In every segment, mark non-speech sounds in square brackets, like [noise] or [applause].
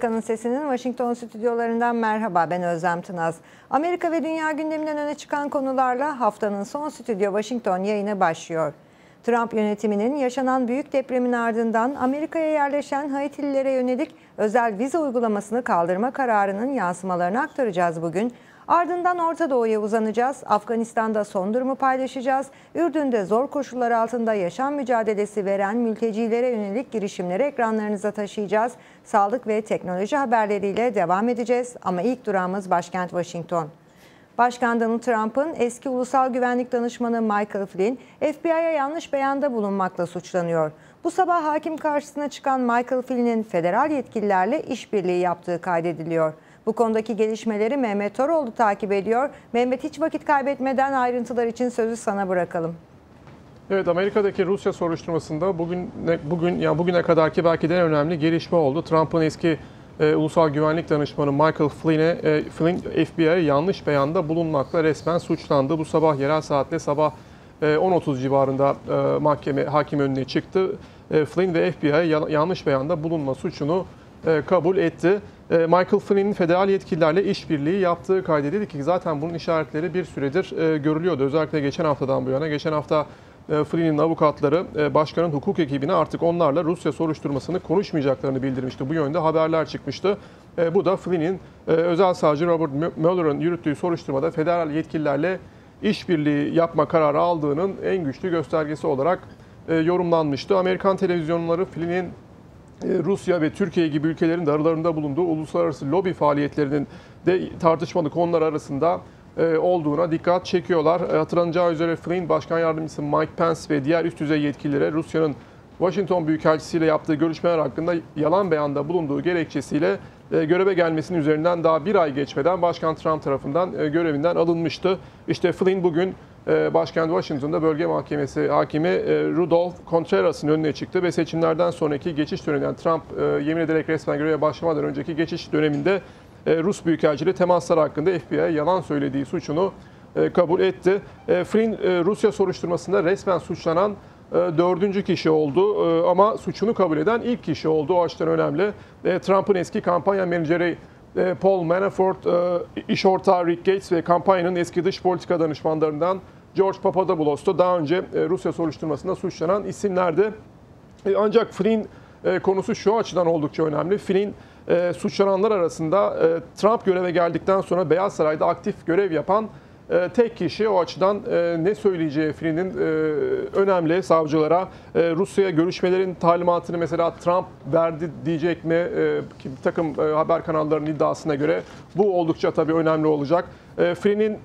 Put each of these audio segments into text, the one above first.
Amerika'nın Sesi'nin Washington stüdyolarından merhaba ben Özlem Tınaz. Amerika ve dünya gündeminden öne çıkan konularla haftanın son stüdyo Washington yayını başlıyor. Trump yönetiminin yaşanan büyük depremin ardından Amerika'ya yerleşen Haitililere yönelik özel vize uygulamasını kaldırma kararının yansımalarını aktaracağız bugün. Ardından Orta Doğu'ya uzanacağız. Afganistan'da son durumu paylaşacağız. Ürdün'de zor koşullar altında yaşam mücadelesi veren mültecilere yönelik girişimleri ekranlarınıza taşıyacağız. Sağlık ve teknoloji haberleriyle devam edeceğiz ama ilk durağımız başkent Washington. Başkan Donald Trump'ın eski ulusal güvenlik danışmanı Michael Flynn, FBI'ya yanlış beyanda bulunmakla suçlanıyor. Bu sabah hakim karşısına çıkan Michael Flynn'in federal yetkililerle işbirliği yaptığı kaydediliyor. Bu konudaki gelişmeleri Mehmet Toroğlu takip ediyor. Mehmet hiç vakit kaybetmeden ayrıntılar için sözü sana bırakalım. Evet Amerika'daki Rusya soruşturmasında bugün bugün yani bugüne kadarki belki de en önemli gelişme oldu. Trump'ın eski e, ulusal güvenlik danışmanı Michael Flynn'e e, Flynn FBI'ye yanlış beyanda bulunmakla resmen suçlandı. Bu sabah yerel saatle sabah e, 10.30 civarında e, mahkeme hakim önüne çıktı. E, Flynn ve FBI yanlış beyanda bulunma suçunu e, kabul etti. E, Michael Flynn'in federal yetkililerle işbirliği yaptığı kaydedildi ki zaten bunun işaretleri bir süredir e, görülüyordu. Özellikle geçen haftadan bu yana. Geçen hafta e, Flynn'in avukatları başkanın hukuk ekibine artık onlarla Rusya soruşturmasını konuşmayacaklarını bildirmişti. Bu yönde haberler çıkmıştı. Bu da Flynn'in özel savcı Robert Mueller'ın yürüttüğü soruşturmada federal yetkililerle işbirliği yapma kararı aldığının en güçlü göstergesi olarak yorumlanmıştı. Amerikan televizyonları Flynn'in e, Rusya ve Türkiye gibi ülkelerin de aralarında bulunduğu uluslararası lobi faaliyetlerinin de tartışmalı konular arasında e, olduğuna dikkat çekiyorlar. E, hatırlanacağı üzere Flynn Başkan Yardımcısı Mike Pence ve diğer üst düzey yetkililere Rusya'nın Washington Büyükelçisi ile yaptığı görüşmeler hakkında yalan beyanda bulunduğu gerekçesiyle göreve gelmesinin üzerinden daha bir ay geçmeden Başkan Trump tarafından görevinden alınmıştı. İşte Flynn bugün ee, başkent Washington'da bölge mahkemesi hakimi e, Rudolf Contreras'ın önüne çıktı ve seçimlerden sonraki geçiş döneminden yani Trump e, yemin ederek resmen göreve başlamadan önceki geçiş döneminde e, Rus Büyükelçiliği temaslar hakkında FBI'ye yalan söylediği suçunu kabul etti. Flynn Rusya soruşturmasında resmen suçlanan dördüncü kişi oldu ama suçunu kabul eden ilk kişi oldu. O açıdan önemli. Trump'ın eski kampanya menajeri Paul Manafort, e, iş ortağı Rick Gates ve kampanyanın eski dış politika danışmanlarından George Papadopoulos'tu. Daha önce e, Rusya soruşturmasında suçlanan isimlerdi. E, ancak Flynn konusu şu açıdan oldukça önemli. Flynn suçlananlar arasında Trump göreve geldikten sonra Beyaz Saray'da aktif görev yapan ee, tek kişi o açıdan e, ne söyleyeceği filinin e, önemli savcılara. E, Rusya'ya görüşmelerin talimatını mesela Trump verdi diyecek mi? Bir takım haber kanallarının iddiasına göre bu oldukça tabii önemli olacak. Frinin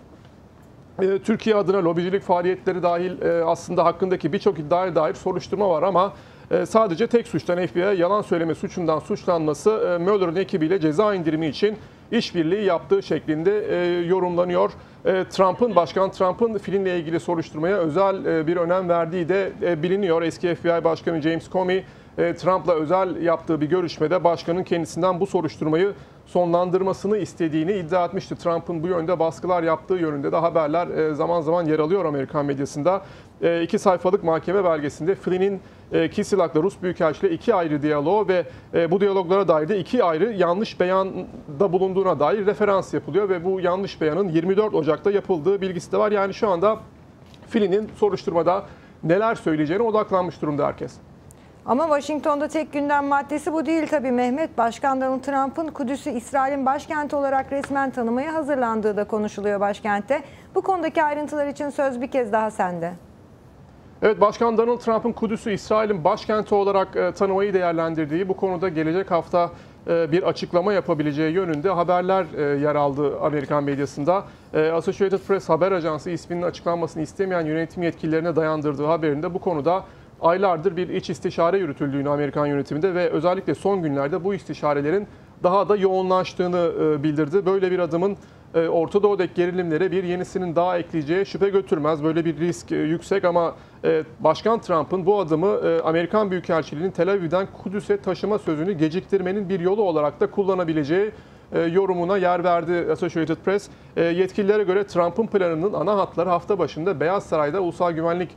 Türkiye adına lobicilik faaliyetleri dahil aslında hakkındaki birçok iddiaya dair soruşturma var ama sadece tek suçtan FBI yalan söyleme suçundan suçlanması Mueller'ın ekibiyle ceza indirimi için işbirliği yaptığı şeklinde e, yorumlanıyor. E, Trump'ın, Başkan Trump'ın Filin'le ilgili soruşturmaya özel e, bir önem verdiği de e, biliniyor. Eski FBI Başkanı James Comey e, Trump'la özel yaptığı bir görüşmede başkanın kendisinden bu soruşturmayı sonlandırmasını istediğini iddia etmişti. Trump'ın bu yönde baskılar yaptığı yönünde de haberler zaman zaman yer alıyor Amerikan medyasında. İki sayfalık mahkeme belgesinde Flynn'in e, Kisirak'la Rus Büyükelçiliği iki ayrı diyaloğu ve e, bu diyaloglara dair de iki ayrı yanlış beyanda bulunduğuna dair referans yapılıyor ve bu yanlış beyanın 24 Ocak'ta yapıldığı bilgisi de var. Yani şu anda Filin'in soruşturmada neler söyleyeceğine odaklanmış durumda herkes. Ama Washington'da tek gündem maddesi bu değil tabii Mehmet. Başkan Donald Trump'ın Kudüs'ü İsrail'in başkenti olarak resmen tanımaya hazırlandığı da konuşuluyor başkente. Bu konudaki ayrıntılar için söz bir kez daha sende. Evet Başkan Donald Trump'ın Kudüs'ü İsrail'in başkenti olarak e, tanımayı değerlendirdiği bu konuda gelecek hafta e, bir açıklama yapabileceği yönünde haberler e, yer aldı Amerikan medyasında. E, Associated Press haber ajansı isminin açıklanmasını istemeyen yönetim yetkililerine dayandırdığı haberinde bu konuda aylardır bir iç istişare yürütüldüğünü Amerikan yönetiminde ve özellikle son günlerde bu istişarelerin daha da yoğunlaştığını e, bildirdi. Böyle bir adımın e, Orta Doğu'daki gerilimlere bir yenisinin daha ekleyeceği şüphe götürmez. Böyle bir risk e, yüksek ama e, Başkan Trump'ın bu adımı e, Amerikan Büyükelçiliği'nin Tel Aviv'den Kudüs'e taşıma sözünü geciktirmenin bir yolu olarak da kullanabileceği e, yorumuna yer verdi Associated Press. Yetkililere göre Trump'ın planının ana hatları hafta başında Beyaz Saray'da Ulusal Güvenlik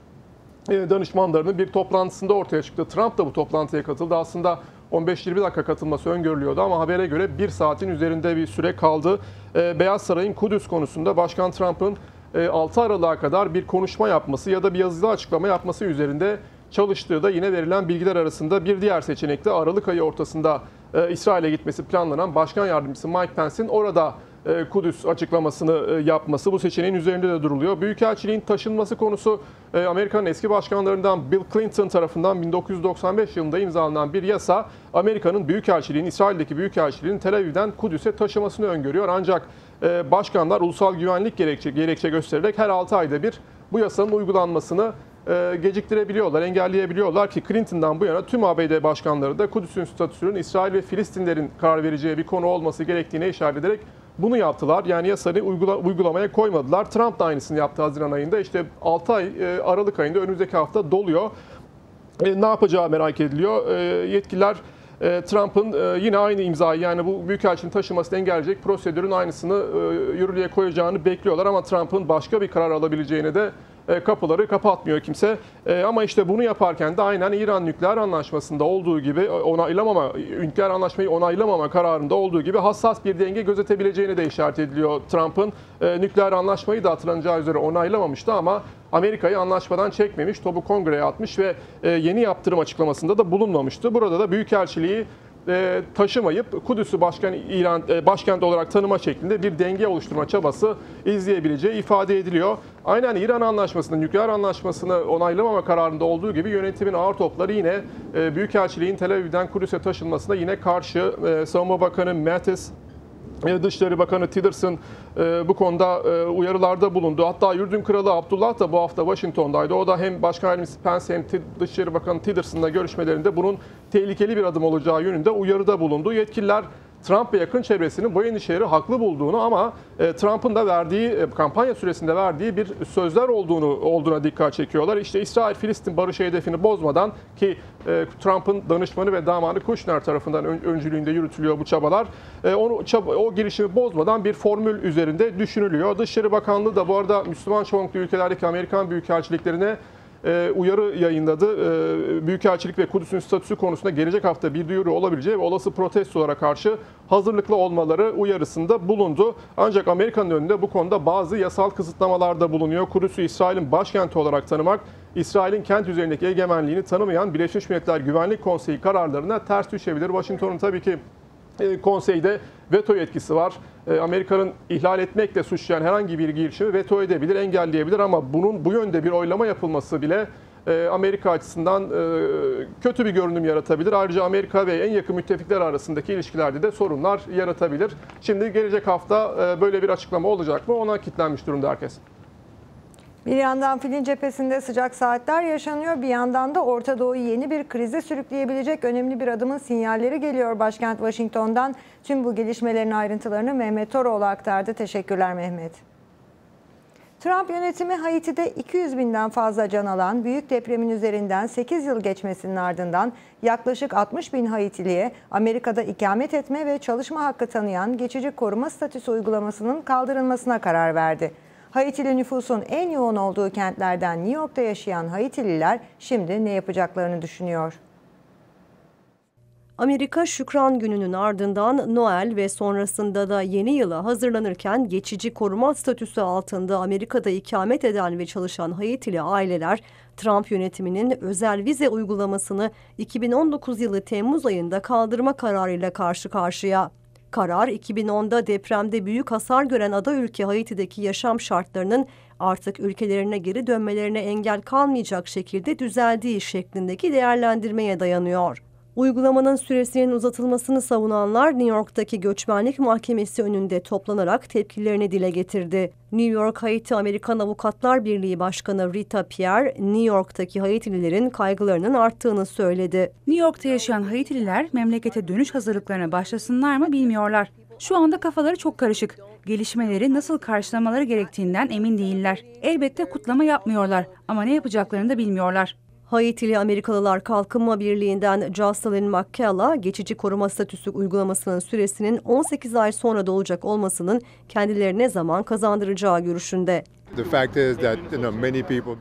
danışmanlarının bir toplantısında ortaya çıktı. Trump da bu toplantıya katıldı. Aslında 15-20 dakika katılması öngörülüyordu ama habere göre bir saatin üzerinde bir süre kaldı. Beyaz Saray'ın Kudüs konusunda Başkan Trump'ın 6 e, Aralık'a kadar bir konuşma yapması ya da bir yazılı açıklama yapması üzerinde çalıştığı da yine verilen bilgiler arasında bir diğer seçenek de Aralık ayı ortasında e, İsrail'e gitmesi planlanan Başkan Yardımcısı Mike Pence'in orada e, Kudüs açıklamasını yapması bu seçeneğin üzerinde de duruluyor. Büyükelçiliğin taşınması konusu Amerika'nın eski başkanlarından Bill Clinton tarafından 1995 yılında imzalanan bir yasa Amerika'nın büyükelçiliğin İsrail'deki büyükelçiliğin Tel Aviv'den Kudüs'e taşımasını öngörüyor. Ancak ee, başkanlar ulusal güvenlik gerekçe, gerekçe göstererek her 6 ayda bir bu yasanın uygulanmasını e, geciktirebiliyorlar, engelleyebiliyorlar ki Clinton'dan bu yana tüm ABD başkanları da Kudüs'ün statüsünün İsrail ve Filistinlerin karar vereceği bir konu olması gerektiğine işaret ederek bunu yaptılar. Yani yasayı uygula, uygulamaya koymadılar. Trump da aynısını yaptı Haziran ayında. İşte 6 ay e, Aralık ayında önümüzdeki hafta doluyor. E, ne yapacağı merak ediliyor. E, yetkililer e, Trump'ın e, yine aynı imzayı yani bu büyükelçinin taşımasını engelleyecek prosedürün aynısını e, yürürlüğe koyacağını bekliyorlar ama Trump'ın başka bir karar alabileceğini de e, kapıları kapatmıyor kimse. E, ama işte bunu yaparken de aynen İran nükleer anlaşmasında olduğu gibi e, onaylamama, nükleer anlaşmayı onaylamama kararında olduğu gibi hassas bir denge gözetebileceğini de işaret ediliyor Trump'ın. Nükleer anlaşmayı da hatırlanacağı üzere onaylamamıştı ama Amerika'yı anlaşmadan çekmemiş, topu kongreye atmış ve yeni yaptırım açıklamasında da bulunmamıştı. Burada da Büyükelçiliği e, taşımayıp Kudüs'ü başkent ilan e, başkent olarak tanıma şeklinde bir denge oluşturma çabası izleyebileceği ifade ediliyor. Aynen İran anlaşmasının nükleer anlaşmasını onaylamama kararında olduğu gibi yönetimin ağır topları yine e, Büyükelçiliğin Tel Aviv'den Kudüs'e taşınmasına yine karşı e, Savunma Bakanı Mattis Dışişleri Bakanı Tillerson e, bu konuda e, uyarılarda bulundu. Hatta Ürdün Kralı Abdullah da bu hafta Washington'daydı. O da hem Başkan Yardımcısı Pence hem Dışişleri Bakanı Tillerson'la görüşmelerinde bunun tehlikeli bir adım olacağı yönünde uyarıda bulundu. Yetkililer Trump ve yakın çevresinin bu endişeleri haklı bulduğunu ama e, Trump'ın da verdiği e, kampanya süresinde verdiği bir sözler olduğunu olduğuna dikkat çekiyorlar. İşte İsrail-Filistin barış hedefini bozmadan ki e, Trump'ın danışmanı ve damadı Kushner tarafından öncülüğünde yürütülüyor bu çabalar. Onu o girişimi bozmadan bir formül üzerinde düşünülüyor. Dışişleri Bakanlığı da bu arada Müslüman çoğunluklu ülkelerdeki Amerikan büyükelçiliklerine ee, uyarı yayınladı. Ee, Büyükelçilik ve Kudüs'ün statüsü konusunda gelecek hafta bir duyuru olabileceği ve olası protestolara karşı hazırlıklı olmaları uyarısında bulundu. Ancak Amerika'nın önünde bu konuda bazı yasal kısıtlamalarda bulunuyor. Kudüs'ü İsrail'in başkenti olarak tanımak, İsrail'in kent üzerindeki egemenliğini tanımayan Birleşmiş Milletler Güvenlik Konseyi kararlarına ters düşebilir. Washington'un tabii ki e, konseyde veto yetkisi var. E, Amerika'nın ihlal etmekle suçlayan herhangi bir girişimi veto edebilir, engelleyebilir ama bunun bu yönde bir oylama yapılması bile e, Amerika açısından e, kötü bir görünüm yaratabilir. Ayrıca Amerika ve en yakın müttefikler arasındaki ilişkilerde de sorunlar yaratabilir. Şimdi gelecek hafta böyle bir açıklama olacak mı? Ona kilitlenmiş durumda herkes. Bir yandan Filin cephesinde sıcak saatler yaşanıyor. Bir yandan da Orta Doğu'yu yeni bir krize sürükleyebilecek önemli bir adımın sinyalleri geliyor başkent Washington'dan. Tüm bu gelişmelerin ayrıntılarını Mehmet Toroğlu aktardı. Teşekkürler Mehmet. Trump yönetimi Haiti'de 200 binden fazla can alan büyük depremin üzerinden 8 yıl geçmesinin ardından yaklaşık 60 bin Haitiliye Amerika'da ikamet etme ve çalışma hakkı tanıyan geçici koruma statüsü uygulamasının kaldırılmasına karar verdi. Haitili nüfusun en yoğun olduğu kentlerden New York'ta yaşayan Haitililer şimdi ne yapacaklarını düşünüyor. Amerika Şükran Günü'nün ardından Noel ve sonrasında da yeni yıla hazırlanırken geçici koruma statüsü altında Amerika'da ikamet eden ve çalışan Haitili aileler Trump yönetiminin özel vize uygulamasını 2019 yılı Temmuz ayında kaldırma kararıyla karşı karşıya. Karar 2010'da depremde büyük hasar gören ada ülke Haiti'deki yaşam şartlarının artık ülkelerine geri dönmelerine engel kalmayacak şekilde düzeldiği şeklindeki değerlendirmeye dayanıyor. Uygulamanın süresinin uzatılmasını savunanlar New York'taki göçmenlik mahkemesi önünde toplanarak tepkilerini dile getirdi. New York Haiti Amerikan Avukatlar Birliği Başkanı Rita Pierre, New York'taki Haitililerin kaygılarının arttığını söyledi. New York'ta yaşayan Haitililer memlekete dönüş hazırlıklarına başlasınlar mı bilmiyorlar. Şu anda kafaları çok karışık. Gelişmeleri nasıl karşılamaları gerektiğinden emin değiller. Elbette kutlama yapmıyorlar ama ne yapacaklarını da bilmiyorlar. Haitili Amerikalılar Kalkınma Birliği'nden Jocelyn McKella, geçici koruma statüsü uygulamasının süresinin 18 ay sonra da olacak olmasının kendilerine zaman kazandıracağı görüşünde.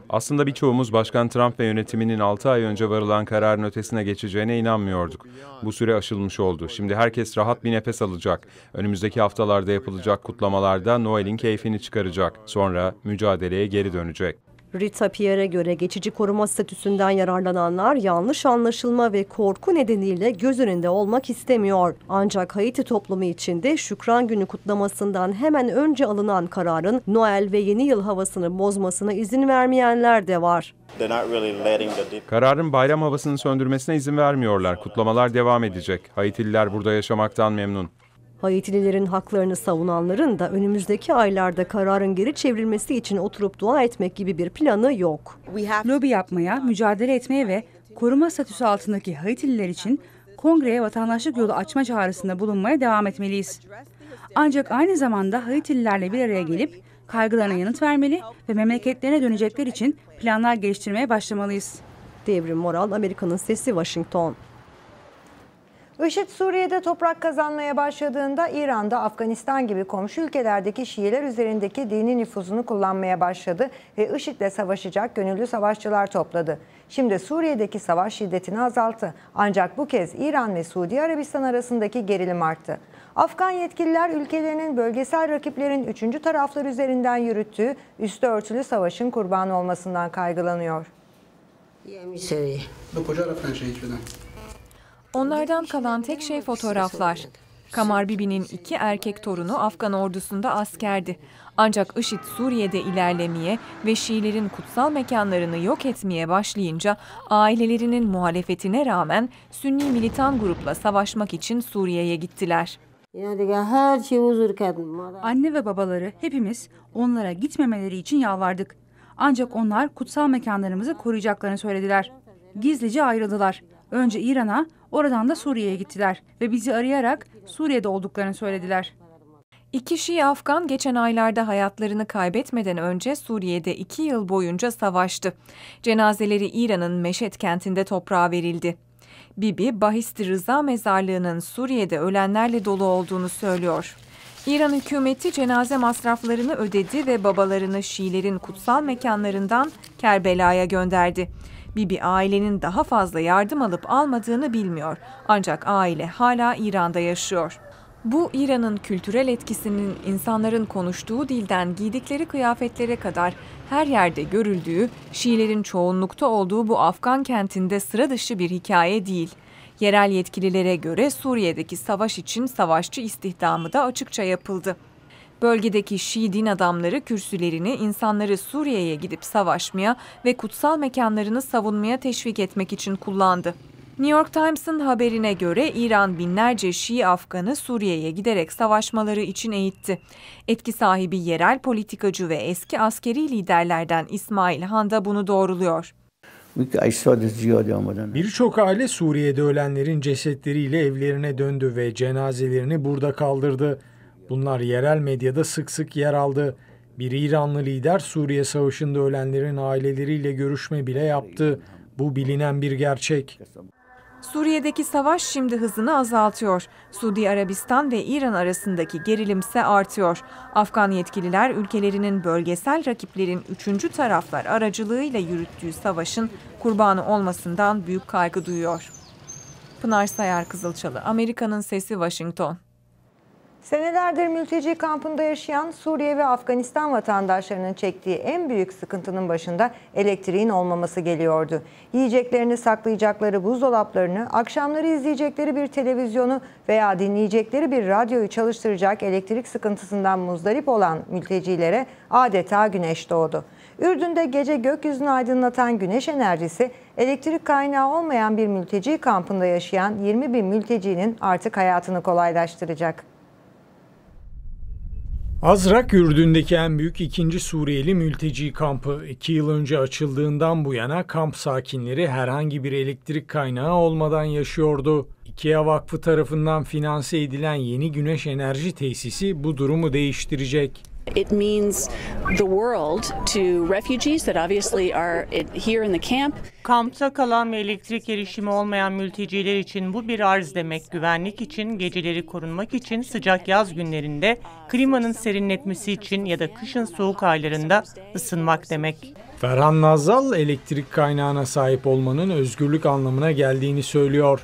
Aslında birçoğumuz Başkan Trump ve yönetiminin 6 ay önce varılan kararın ötesine geçeceğine inanmıyorduk. Bu süre aşılmış oldu. Şimdi herkes rahat bir nefes alacak. Önümüzdeki haftalarda yapılacak kutlamalarda Noel'in keyfini çıkaracak. Sonra mücadeleye geri dönecek. Rita Pierre'e göre geçici koruma statüsünden yararlananlar yanlış anlaşılma ve korku nedeniyle göz önünde olmak istemiyor. Ancak Haiti toplumu içinde Şükran Günü kutlamasından hemen önce alınan kararın Noel ve yeni yıl havasını bozmasına izin vermeyenler de var. Kararın bayram havasını söndürmesine izin vermiyorlar. Kutlamalar devam edecek. Haitililer burada yaşamaktan memnun. Haitililerin haklarını savunanların da önümüzdeki aylarda kararın geri çevrilmesi için oturup dua etmek gibi bir planı yok. Lobi yapmaya, mücadele etmeye ve koruma statüsü altındaki Haitililer için kongreye vatandaşlık yolu açma çağrısında bulunmaya devam etmeliyiz. Ancak aynı zamanda Haitililerle bir araya gelip kaygılarına yanıt vermeli ve memleketlerine dönecekler için planlar geliştirmeye başlamalıyız. Devrim Moral, Amerika'nın Sesi, Washington. IŞİD Suriye'de toprak kazanmaya başladığında İran'da Afganistan gibi komşu ülkelerdeki Şiiler üzerindeki dini nüfuzunu kullanmaya başladı ve IŞİD'le savaşacak gönüllü savaşçılar topladı. Şimdi Suriye'deki savaş şiddetini azalttı. Ancak bu kez İran ve Suudi Arabistan arasındaki gerilim arttı. Afgan yetkililer ülkelerinin bölgesel rakiplerin üçüncü taraflar üzerinden yürüttüğü üstü örtülü savaşın kurbanı olmasından kaygılanıyor. Onlardan kalan tek şey fotoğraflar. Kamar Bibi'nin iki erkek torunu Afgan ordusunda askerdi. Ancak IŞİD Suriye'de ilerlemeye ve Şiilerin kutsal mekanlarını yok etmeye başlayınca ailelerinin muhalefetine rağmen Sünni militan grupla savaşmak için Suriye'ye gittiler. Anne ve babaları hepimiz onlara gitmemeleri için yalvardık. Ancak onlar kutsal mekanlarımızı koruyacaklarını söylediler. Gizlice ayrıldılar. Önce İran'a, Oradan da Suriye'ye gittiler ve bizi arayarak Suriye'de olduklarını söylediler. İki Şii Afgan geçen aylarda hayatlarını kaybetmeden önce Suriye'de iki yıl boyunca savaştı. Cenazeleri İran'ın Meşet kentinde toprağa verildi. Bibi, Bahisti Rıza mezarlığının Suriye'de ölenlerle dolu olduğunu söylüyor. İran hükümeti cenaze masraflarını ödedi ve babalarını Şiilerin kutsal mekanlarından Kerbela'ya gönderdi. Bibi ailenin daha fazla yardım alıp almadığını bilmiyor. Ancak aile hala İran'da yaşıyor. Bu İran'ın kültürel etkisinin insanların konuştuğu dilden giydikleri kıyafetlere kadar her yerde görüldüğü, Şiilerin çoğunlukta olduğu bu Afgan kentinde sıra dışı bir hikaye değil. Yerel yetkililere göre Suriye'deki savaş için savaşçı istihdamı da açıkça yapıldı. Bölgedeki Şii din adamları kürsülerini insanları Suriye'ye gidip savaşmaya ve kutsal mekanlarını savunmaya teşvik etmek için kullandı. New York Times'ın haberine göre İran binlerce Şii Afgan'ı Suriye'ye giderek savaşmaları için eğitti. Etki sahibi yerel politikacı ve eski askeri liderlerden İsmail Han da bunu doğruluyor. Birçok aile Suriye'de ölenlerin cesetleriyle evlerine döndü ve cenazelerini burada kaldırdı. Bunlar yerel medyada sık sık yer aldı. Bir İranlı lider Suriye Savaşı'nda ölenlerin aileleriyle görüşme bile yaptı. Bu bilinen bir gerçek. Suriye'deki savaş şimdi hızını azaltıyor. Suudi Arabistan ve İran arasındaki gerilimse artıyor. Afgan yetkililer ülkelerinin bölgesel rakiplerin üçüncü taraflar aracılığıyla yürüttüğü savaşın kurbanı olmasından büyük kaygı duyuyor. Pınar Sayar Kızılçalı, Amerika'nın Sesi Washington. Senelerdir mülteci kampında yaşayan Suriye ve Afganistan vatandaşlarının çektiği en büyük sıkıntının başında elektriğin olmaması geliyordu. Yiyeceklerini saklayacakları buzdolaplarını, akşamları izleyecekleri bir televizyonu veya dinleyecekleri bir radyoyu çalıştıracak elektrik sıkıntısından muzdarip olan mültecilere adeta güneş doğdu. Ürdün'de gece gökyüzünü aydınlatan güneş enerjisi elektrik kaynağı olmayan bir mülteci kampında yaşayan 20 bin mültecinin artık hayatını kolaylaştıracak. Azrak yurdundaki en büyük ikinci Suriyeli mülteci kampı iki yıl önce açıldığından bu yana kamp sakinleri herhangi bir elektrik kaynağı olmadan yaşıyordu. IKEA Vakfı tarafından finanse edilen yeni güneş enerji tesisi bu durumu değiştirecek. It means the world to refugees that obviously are here in the camp. Kampta kalan ve elektrik erişimi olmayan mülteciler için bu bir arz demek. Güvenlik için, geceleri korunmak için, sıcak yaz günlerinde, klimanın serinletmesi için ya da kışın soğuk aylarında ısınmak demek. Ferhan Nazal elektrik kaynağına sahip olmanın özgürlük anlamına geldiğini söylüyor.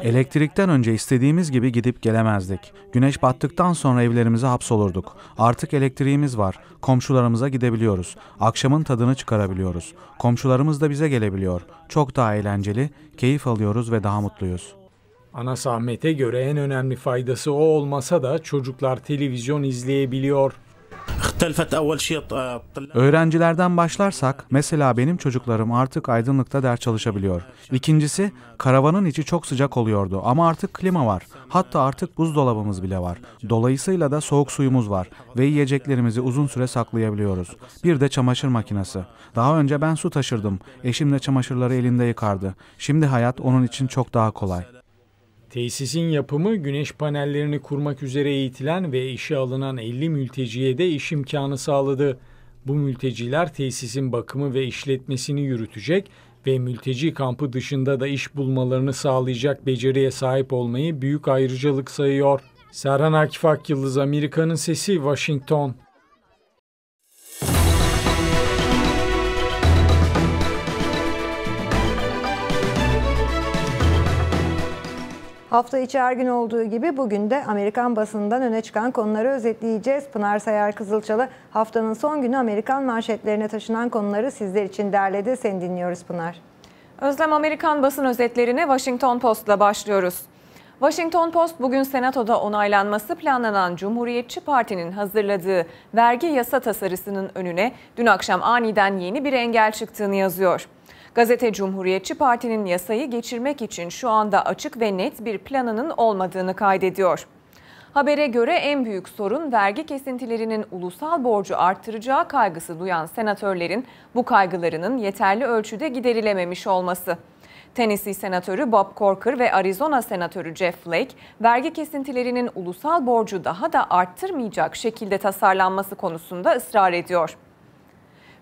Elektrikten önce istediğimiz gibi gidip gelemezdik. Güneş battıktan sonra evlerimize hapsolurduk. Artık elektriğimiz var. Komşularımıza gidebiliyoruz. Akşamın tadını çıkarabiliyoruz. Komşularımız Sorularımız da bize gelebiliyor. Çok daha eğlenceli, keyif alıyoruz ve daha mutluyuz. Ana sahmete göre en önemli faydası o olmasa da çocuklar televizyon izleyebiliyor. Öğrencilerden başlarsak, mesela benim çocuklarım artık aydınlıkta ders çalışabiliyor. İkincisi, karavanın içi çok sıcak oluyordu ama artık klima var. Hatta artık buzdolabımız bile var. Dolayısıyla da soğuk suyumuz var ve yiyeceklerimizi uzun süre saklayabiliyoruz. Bir de çamaşır makinesi. Daha önce ben su taşırdım. Eşim de çamaşırları elinde yıkardı. Şimdi hayat onun için çok daha kolay. Tesisin yapımı güneş panellerini kurmak üzere eğitilen ve işe alınan 50 mülteciye de iş imkanı sağladı. Bu mülteciler tesisin bakımı ve işletmesini yürütecek ve mülteci kampı dışında da iş bulmalarını sağlayacak beceriye sahip olmayı büyük ayrıcalık sayıyor. Serhan Akif Ak Yıldız Amerika'nın Sesi Washington Hafta içi her gün olduğu gibi bugün de Amerikan basından öne çıkan konuları özetleyeceğiz. Pınar Sayar Kızılçalı haftanın son günü Amerikan manşetlerine taşınan konuları sizler için derledi. Seni dinliyoruz Pınar. Özlem Amerikan basın özetlerine Washington Post'la başlıyoruz. Washington Post bugün Senato'da onaylanması planlanan Cumhuriyetçi Parti'nin hazırladığı vergi yasa tasarısının önüne dün akşam aniden yeni bir engel çıktığını yazıyor. Gazete Cumhuriyetçi Parti'nin yasayı geçirmek için şu anda açık ve net bir planının olmadığını kaydediyor. Habere göre en büyük sorun vergi kesintilerinin ulusal borcu artıracağı kaygısı duyan senatörlerin bu kaygılarının yeterli ölçüde giderilememiş olması. Tennessee Senatörü Bob Corker ve Arizona Senatörü Jeff Flake, vergi kesintilerinin ulusal borcu daha da arttırmayacak şekilde tasarlanması konusunda ısrar ediyor.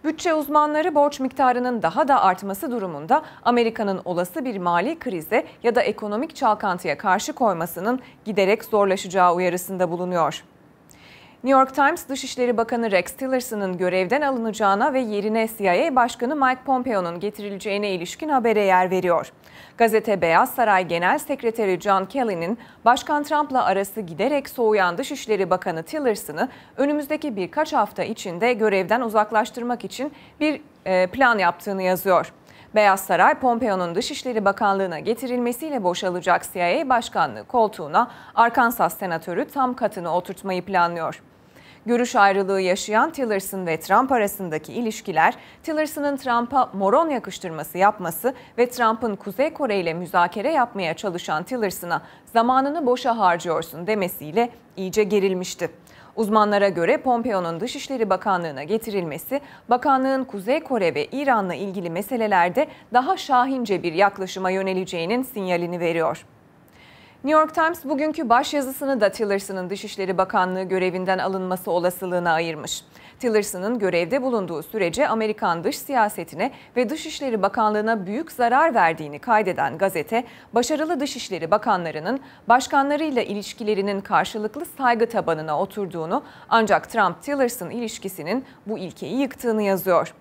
Bütçe uzmanları borç miktarının daha da artması durumunda Amerika'nın olası bir mali krize ya da ekonomik çalkantıya karşı koymasının giderek zorlaşacağı uyarısında bulunuyor. New York Times Dışişleri Bakanı Rex Tillerson'ın görevden alınacağına ve yerine CIA Başkanı Mike Pompeo'nun getirileceğine ilişkin habere yer veriyor. Gazete Beyaz Saray Genel Sekreteri John Kelly'nin Başkan Trump'la arası giderek soğuyan Dışişleri Bakanı Tillerson'ı önümüzdeki birkaç hafta içinde görevden uzaklaştırmak için bir e, plan yaptığını yazıyor. Beyaz Saray, Pompeo'nun Dışişleri Bakanlığı'na getirilmesiyle boşalacak CIA Başkanlığı koltuğuna Arkansas Senatörü Tam Katını oturtmayı planlıyor. Görüş ayrılığı yaşayan Tillerson ve Trump arasındaki ilişkiler, Tillerson'ın Trump'a moron yakıştırması yapması ve Trump'ın Kuzey Kore ile müzakere yapmaya çalışan Tillerson'a zamanını boşa harcıyorsun demesiyle iyice gerilmişti. Uzmanlara göre Pompeo'nun Dışişleri Bakanlığı'na getirilmesi, bakanlığın Kuzey Kore ve İran'la ilgili meselelerde daha şahince bir yaklaşıma yöneleceğinin sinyalini veriyor. New York Times bugünkü baş yazısını da Tillerson'ın Dışişleri Bakanlığı görevinden alınması olasılığına ayırmış. Tillerson'ın görevde bulunduğu sürece Amerikan dış siyasetine ve Dışişleri Bakanlığı'na büyük zarar verdiğini kaydeden gazete, başarılı Dışişleri Bakanlarının başkanlarıyla ilişkilerinin karşılıklı saygı tabanına oturduğunu ancak Trump-Tillerson ilişkisinin bu ilkeyi yıktığını yazıyor.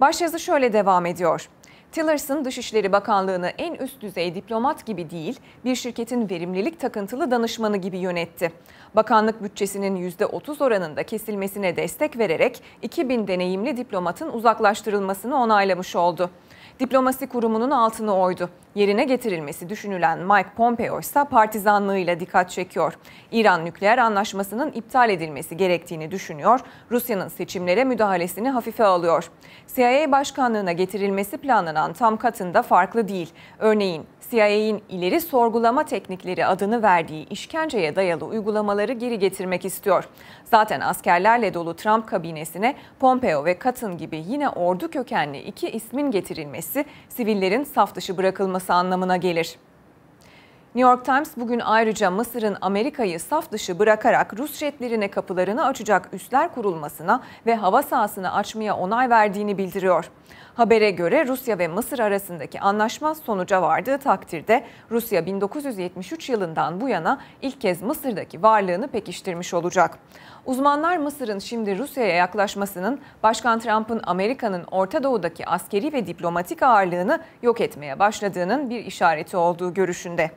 Başyazı şöyle devam ediyor. Tillerson Dışişleri Bakanlığı'nı en üst düzey diplomat gibi değil, bir şirketin verimlilik takıntılı danışmanı gibi yönetti. Bakanlık bütçesinin %30 oranında kesilmesine destek vererek 2000 deneyimli diplomatın uzaklaştırılmasını onaylamış oldu. Diplomasi kurumunun altını oydu yerine getirilmesi düşünülen Mike Pompeo ise partizanlığıyla dikkat çekiyor. İran nükleer anlaşmasının iptal edilmesi gerektiğini düşünüyor, Rusya'nın seçimlere müdahalesini hafife alıyor. CIA başkanlığına getirilmesi planlanan tam katında farklı değil. Örneğin CIA'in ileri sorgulama teknikleri adını verdiği işkenceye dayalı uygulamaları geri getirmek istiyor. Zaten askerlerle dolu Trump kabinesine Pompeo ve Katın gibi yine ordu kökenli iki ismin getirilmesi, sivillerin saf dışı bırakılması olması anlamına gelir. New York Times bugün ayrıca Mısır'ın Amerika'yı saf dışı bırakarak Rus jetlerine kapılarını açacak üsler kurulmasına ve hava sahasını açmaya onay verdiğini bildiriyor. Habere göre Rusya ve Mısır arasındaki anlaşma sonuca vardığı takdirde Rusya 1973 yılından bu yana ilk kez Mısır'daki varlığını pekiştirmiş olacak. Uzmanlar Mısır'ın şimdi Rusya'ya yaklaşmasının Başkan Trump'ın Amerika'nın Orta Doğu'daki askeri ve diplomatik ağırlığını yok etmeye başladığının bir işareti olduğu görüşünde.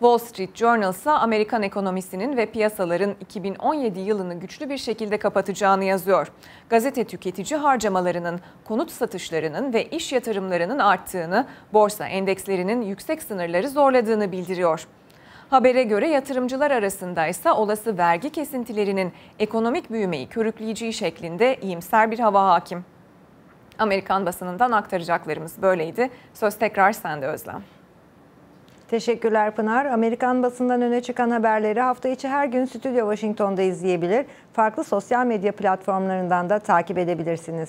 Wall Street Journal ise Amerikan ekonomisinin ve piyasaların 2017 yılını güçlü bir şekilde kapatacağını yazıyor. Gazete tüketici harcamalarının, konut satışlarının ve iş yatırımlarının arttığını, borsa endekslerinin yüksek sınırları zorladığını bildiriyor. Habere göre yatırımcılar arasında ise olası vergi kesintilerinin ekonomik büyümeyi körükleyeceği şeklinde iyimser bir hava hakim. Amerikan basınından aktaracaklarımız böyleydi. Söz tekrar sende Özlem. Teşekkürler Pınar. Amerikan basından öne çıkan haberleri hafta içi her gün Stüdyo Washington'da izleyebilir. Farklı sosyal medya platformlarından da takip edebilirsiniz.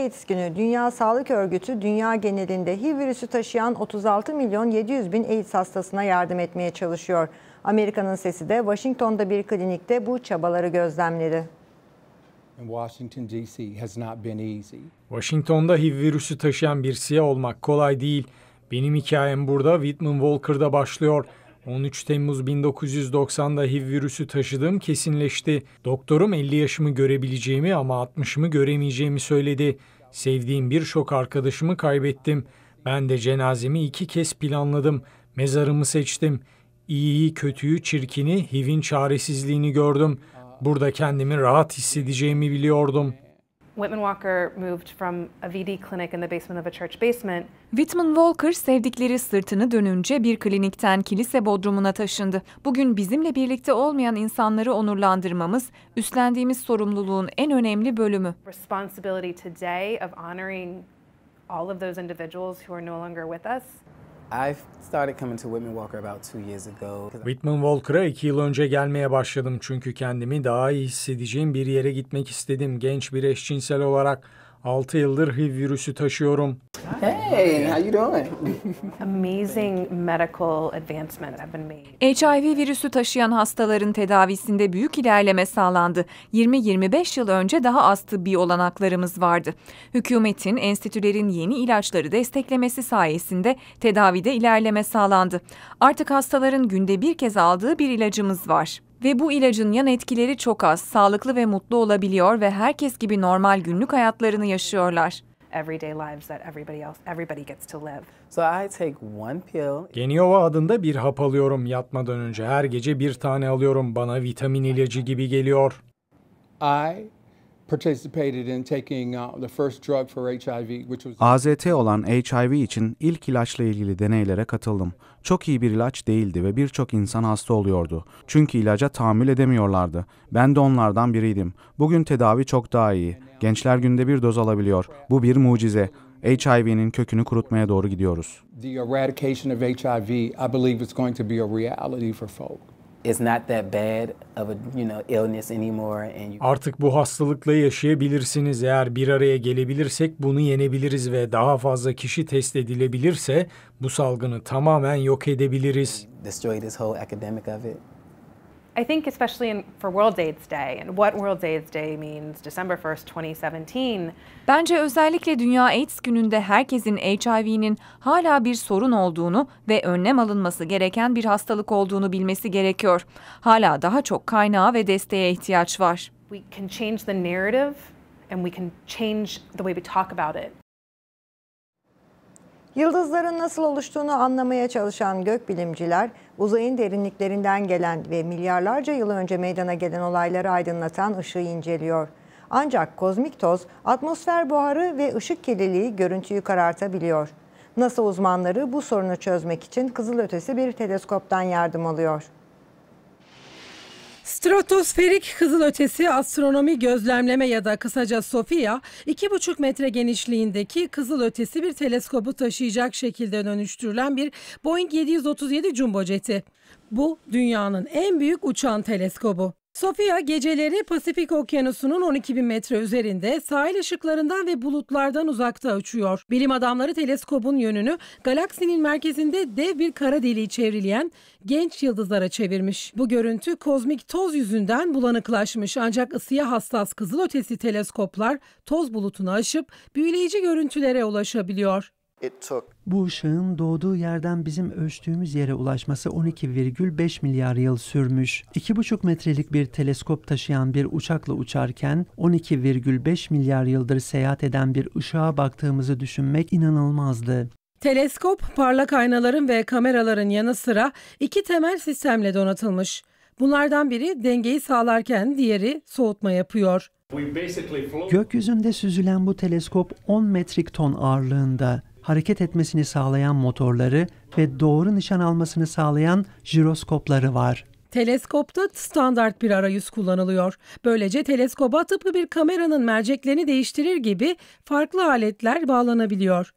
AIDS günü Dünya Sağlık Örgütü dünya genelinde HIV virüsü taşıyan 36 milyon 700 bin AIDS hastasına yardım etmeye çalışıyor. Amerika'nın sesi de Washington'da bir klinikte bu çabaları gözlemledi. Washington'da HIV virüsü taşıyan bir siyah olmak kolay değil. Benim hikayem burada Whitman Walker'da başlıyor. 13 Temmuz 1990'da HIV virüsü taşıdığım kesinleşti. Doktorum 50 yaşımı görebileceğimi ama 60'ımı göremeyeceğimi söyledi. Sevdiğim bir birçok arkadaşımı kaybettim. Ben de cenazemi iki kez planladım. Mezarımı seçtim. İyiyi, kötüyü, çirkini, HIV'in çaresizliğini gördüm. Burada kendimi rahat hissedeceğimi biliyordum. Whitman Walker moved from a VD clinic in the basement of a church basement. Whitman Walker sevdikleri sırtını dönünce bir klinikten kilise bodrumuna taşındı. Bugün bizimle birlikte olmayan insanları onurlandırmamız üstlendiğimiz sorumluluğun en önemli bölümü. Responsibility today of honoring all of those individuals who are no longer with us. Whitman Walker Walker'a iki yıl önce gelmeye başladım çünkü kendimi daha iyi hissedeceğim bir yere gitmek istedim genç bir eşcinsel olarak. 6 yıldır HIV virüsü taşıyorum. Hi. Hey, how you doing? [laughs] Amazing medical advancements have been made. HIV virüsü taşıyan hastaların tedavisinde büyük ilerleme sağlandı. 20-25 yıl önce daha az tıbbi olanaklarımız vardı. Hükümetin enstitülerin yeni ilaçları desteklemesi sayesinde tedavide ilerleme sağlandı. Artık hastaların günde bir kez aldığı bir ilacımız var ve bu ilacın yan etkileri çok az, sağlıklı ve mutlu olabiliyor ve herkes gibi normal günlük hayatlarını yaşıyorlar everyday lives that everybody else everybody gets to live. So I take one pill. Geniova adında bir hap alıyorum yatmadan önce. Her gece bir tane alıyorum. Bana vitamin ilacı gibi geliyor. I participated in taking uh, the first drug for HIV which was AZT olan HIV için ilk ilaçla ilgili deneylere katıldım çok iyi bir ilaç değildi ve birçok insan hasta oluyordu. Çünkü ilaca tahammül edemiyorlardı. Ben de onlardan biriydim. Bugün tedavi çok daha iyi. Gençler günde bir doz alabiliyor. Bu bir mucize. HIV'nin kökünü kurutmaya doğru gidiyoruz. The eradication of HIV, I believe it's going to be a reality for folk it's not that bad of a you know illness anymore and you... Artık bu hastalıkla yaşayabilirsiniz. Eğer bir araya gelebilirsek bunu yenebiliriz ve daha fazla kişi test edilebilirse bu salgını tamamen yok edebiliriz. Destroy this whole academic of it. I think especially in, for World AIDS Day and what World AIDS Day means December 1st 2017. Bence özellikle Dünya AIDS Günü'nde herkesin HIV'nin hala bir sorun olduğunu ve önlem alınması gereken bir hastalık olduğunu bilmesi gerekiyor. Hala daha çok kaynağa ve desteğe ihtiyaç var. We can change the narrative and we can change the way we talk about it. Yıldızların nasıl oluştuğunu anlamaya çalışan gökbilimciler, uzayın derinliklerinden gelen ve milyarlarca yıl önce meydana gelen olayları aydınlatan ışığı inceliyor. Ancak kozmik toz, atmosfer buharı ve ışık kirliliği görüntüyü karartabiliyor. NASA uzmanları bu sorunu çözmek için kızılötesi bir teleskoptan yardım alıyor. Stratosferik kızılötesi astronomi gözlemleme ya da kısaca SOFIA, 2,5 metre genişliğindeki kızılötesi bir teleskobu taşıyacak şekilde dönüştürülen bir Boeing 737 jumbo jeti. Bu dünyanın en büyük uçan teleskobu. Sofia geceleri Pasifik Okyanusu'nun 12 bin metre üzerinde sahil ışıklarından ve bulutlardan uzakta uçuyor. Bilim adamları teleskobun yönünü galaksinin merkezinde dev bir kara deliği çevrileyen genç yıldızlara çevirmiş. Bu görüntü kozmik toz yüzünden bulanıklaşmış ancak ısıya hassas kızılötesi teleskoplar toz bulutunu aşıp büyüleyici görüntülere ulaşabiliyor. Bu ışığın doğduğu yerden bizim ölçtüğümüz yere ulaşması 12,5 milyar yıl sürmüş. 2,5 metrelik bir teleskop taşıyan bir uçakla uçarken 12,5 milyar yıldır seyahat eden bir ışığa baktığımızı düşünmek inanılmazdı. Teleskop parlak aynaların ve kameraların yanı sıra iki temel sistemle donatılmış. Bunlardan biri dengeyi sağlarken diğeri soğutma yapıyor. Gökyüzünde süzülen bu teleskop 10 metrik ton ağırlığında hareket etmesini sağlayan motorları ve doğru nişan almasını sağlayan jiroskopları var. Teleskopta standart bir arayüz kullanılıyor. Böylece teleskoba tıpkı bir kameranın merceklerini değiştirir gibi farklı aletler bağlanabiliyor.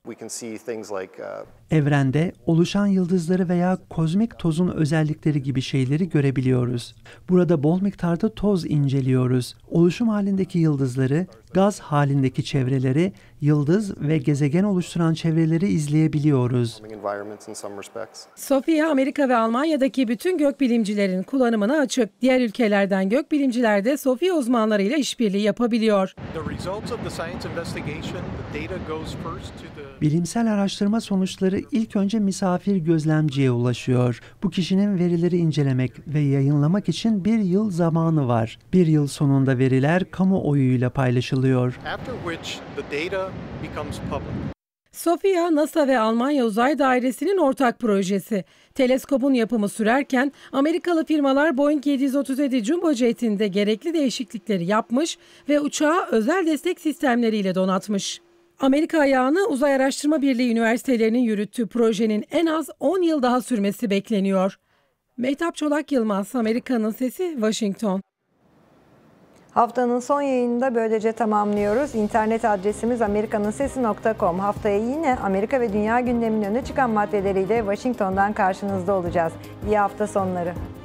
Evrende oluşan yıldızları veya kozmik tozun özellikleri gibi şeyleri görebiliyoruz. Burada bol miktarda toz inceliyoruz. Oluşum halindeki yıldızları, gaz halindeki çevreleri, yıldız ve gezegen oluşturan çevreleri izleyebiliyoruz. Sofia Amerika ve Almanya'daki bütün gökbilimcilerin kullanımına açık. Diğer ülkelerden gökbilimciler de Sofia uzmanlarıyla işbirliği yapabiliyor. Bilimsel araştırma sonuçları sonuçları ilk önce misafir gözlemciye ulaşıyor. Bu kişinin verileri incelemek ve yayınlamak için bir yıl zamanı var. Bir yıl sonunda veriler kamuoyuyla paylaşılıyor. Sofia, NASA ve Almanya Uzay Dairesi'nin ortak projesi. Teleskopun yapımı sürerken Amerikalı firmalar Boeing 737 Jumbo jetinde gerekli değişiklikleri yapmış ve uçağı özel destek sistemleriyle donatmış. Amerika ayağını Uzay Araştırma Birliği üniversitelerinin yürüttüğü projenin en az 10 yıl daha sürmesi bekleniyor. Mehtap Çolak Yılmaz, Amerika'nın Sesi, Washington. Haftanın son yayınında böylece tamamlıyoruz. İnternet adresimiz amerikaninsesi.com. Haftaya yine Amerika ve dünya gündeminin öne çıkan maddeleriyle Washington'dan karşınızda olacağız. İyi hafta sonları.